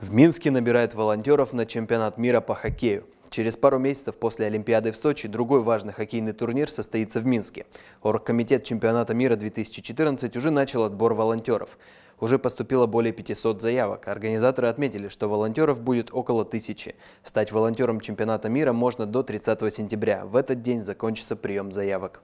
В Минске набирает волонтеров на чемпионат мира по хоккею. Через пару месяцев после Олимпиады в Сочи другой важный хоккейный турнир состоится в Минске. Оргкомитет чемпионата мира 2014 уже начал отбор волонтеров. Уже поступило более 500 заявок. Организаторы отметили, что волонтеров будет около тысячи. Стать волонтером чемпионата мира можно до 30 сентября. В этот день закончится прием заявок.